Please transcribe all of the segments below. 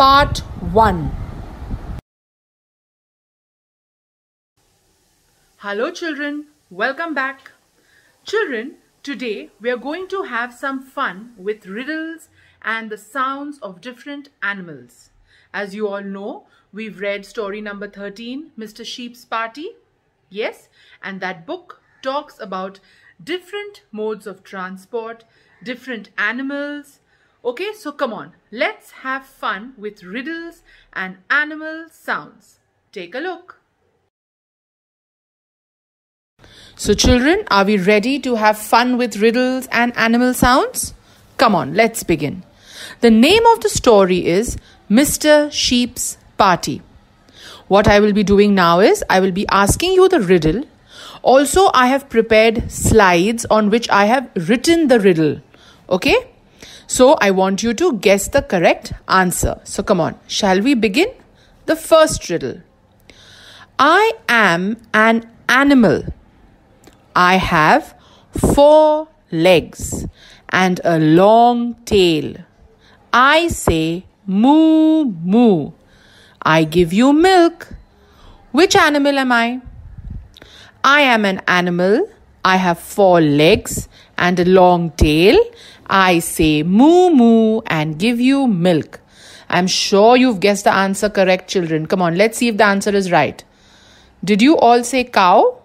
Part 1 Hello, children. Welcome back. Children, today we are going to have some fun with riddles and the sounds of different animals. As you all know, we've read story number 13, Mr. Sheep's Party. Yes, and that book talks about different modes of transport, different animals, Okay, so come on, let's have fun with riddles and animal sounds. Take a look. So children, are we ready to have fun with riddles and animal sounds? Come on, let's begin. The name of the story is Mr. Sheep's Party. What I will be doing now is I will be asking you the riddle. Also, I have prepared slides on which I have written the riddle. Okay? So I want you to guess the correct answer. So come on, shall we begin? The first riddle I am an animal. I have four legs and a long tail. I say moo moo. I give you milk. Which animal am I? I am an animal I have four legs and a long tail. I say moo moo and give you milk. I'm sure you've guessed the answer correct, children. Come on, let's see if the answer is right. Did you all say cow?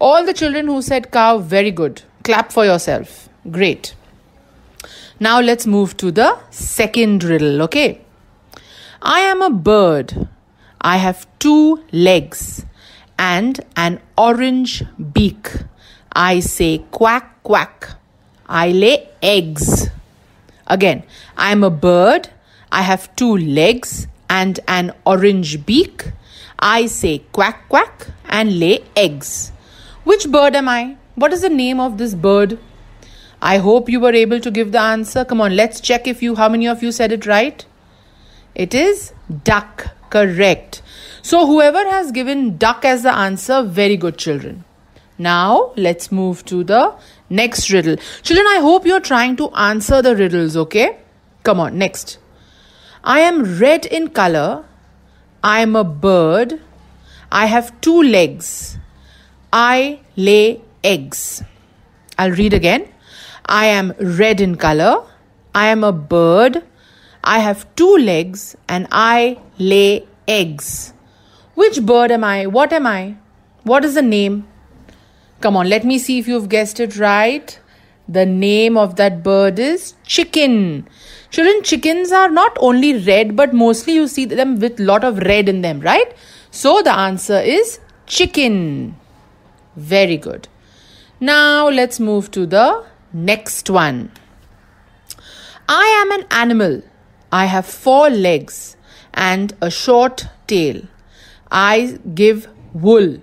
All the children who said cow, very good. Clap for yourself. Great. Now let's move to the second riddle, okay? I am a bird. I have two legs and an orange beak. I say quack, quack. I lay eggs. Again, I'm a bird. I have two legs and an orange beak. I say quack, quack and lay eggs. Which bird am I? What is the name of this bird? I hope you were able to give the answer. Come on, let's check if you, how many of you said it right? It is duck. Correct. So, whoever has given duck as the answer, very good, children. Now, let's move to the next riddle. Children, I hope you're trying to answer the riddles, okay? Come on, next. I am red in color. I am a bird. I have two legs. I lay eggs. I'll read again. I am red in color. I am a bird. I have two legs and I lay eggs. Which bird am I? What am I? What is the name? Come on, let me see if you've guessed it right. The name of that bird is chicken. Children, chickens are not only red, but mostly you see them with lot of red in them, right? So the answer is chicken. Very good. Now let's move to the next one. I am an animal. I have four legs and a short tail. I give wool.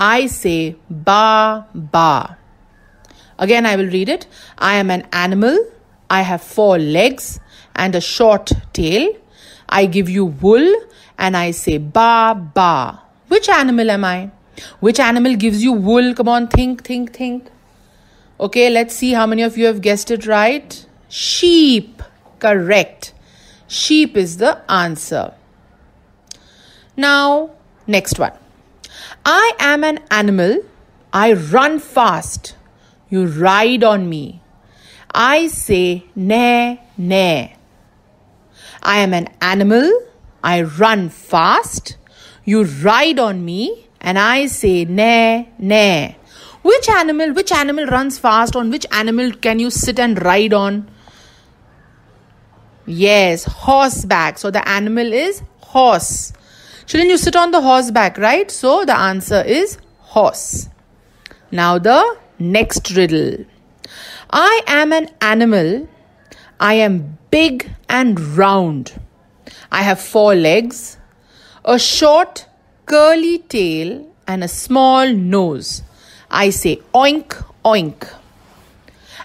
I say ba ba. Again, I will read it. I am an animal. I have four legs and a short tail. I give you wool and I say ba ba. Which animal am I? Which animal gives you wool? Come on, think, think, think. Okay, let's see how many of you have guessed it right. Sheep. Correct. Sheep is the answer. Now, next one. I am an animal. I run fast. You ride on me. I say nay, nay. I am an animal. I run fast. You ride on me. And I say nay, nay. Which animal, which animal runs fast? On which animal can you sit and ride on? Yes, horseback. So the animal is horse. Didn't you sit on the horseback, right? So the answer is horse. Now the next riddle. I am an animal. I am big and round. I have four legs, a short curly tail, and a small nose. I say oink, oink.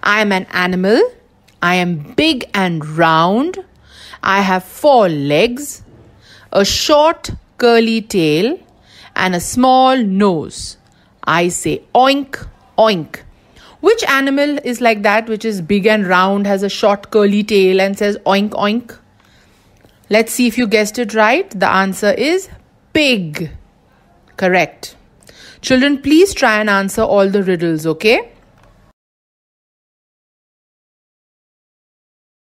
I am an animal. I am big and round. I have four legs, a short curly tail, and a small nose. I say oink, oink. Which animal is like that, which is big and round, has a short curly tail, and says oink, oink? Let's see if you guessed it right. The answer is pig. Correct. Children, please try and answer all the riddles, okay?